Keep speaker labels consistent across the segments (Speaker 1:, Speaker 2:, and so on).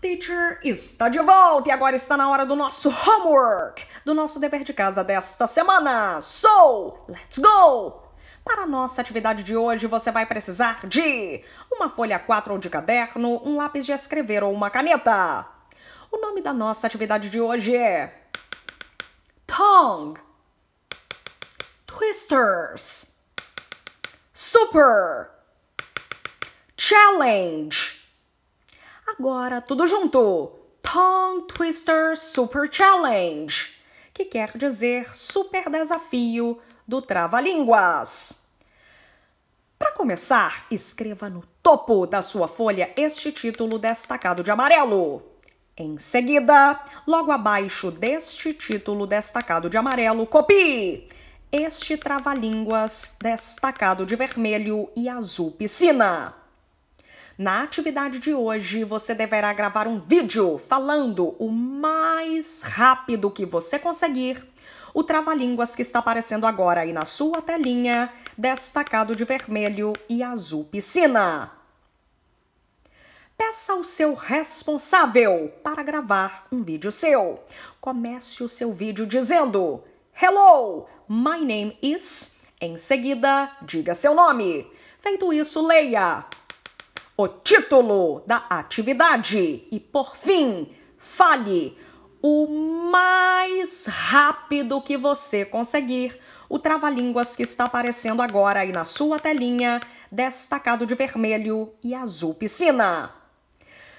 Speaker 1: Teacher está de volta e agora está na hora do nosso homework, do nosso dever de casa desta semana. So, let's go! Para a nossa atividade de hoje, você vai precisar de uma folha 4 ou de caderno, um lápis de escrever ou uma caneta. O nome da nossa atividade de hoje é Tongue Twisters
Speaker 2: Super Challenge
Speaker 1: Agora tudo junto. Tongue Twister Super Challenge, que quer dizer super desafio do trava-línguas. Para começar, escreva no topo da sua folha este título destacado de amarelo. Em seguida, logo abaixo deste título destacado de amarelo, copie este trava-línguas destacado de vermelho e azul piscina. Na atividade de hoje, você deverá gravar um vídeo falando o mais rápido que você conseguir o trava-línguas que está aparecendo agora aí na sua telinha, destacado de vermelho e azul piscina. Peça ao seu responsável para gravar um vídeo seu. Comece o seu vídeo dizendo: Hello, my name is. Em seguida, diga seu nome. Feito isso, leia o título da atividade e, por fim, fale o mais rápido que você conseguir o trava-línguas que está aparecendo agora aí na sua telinha, destacado de vermelho e azul piscina.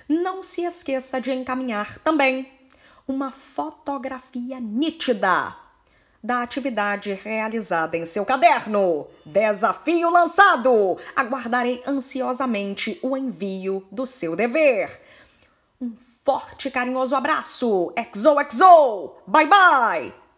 Speaker 1: Não se esqueça de encaminhar também uma fotografia nítida da atividade realizada em seu caderno. Desafio lançado! Aguardarei ansiosamente o envio do seu dever. Um forte e carinhoso abraço! Exo, exo! Bye, bye!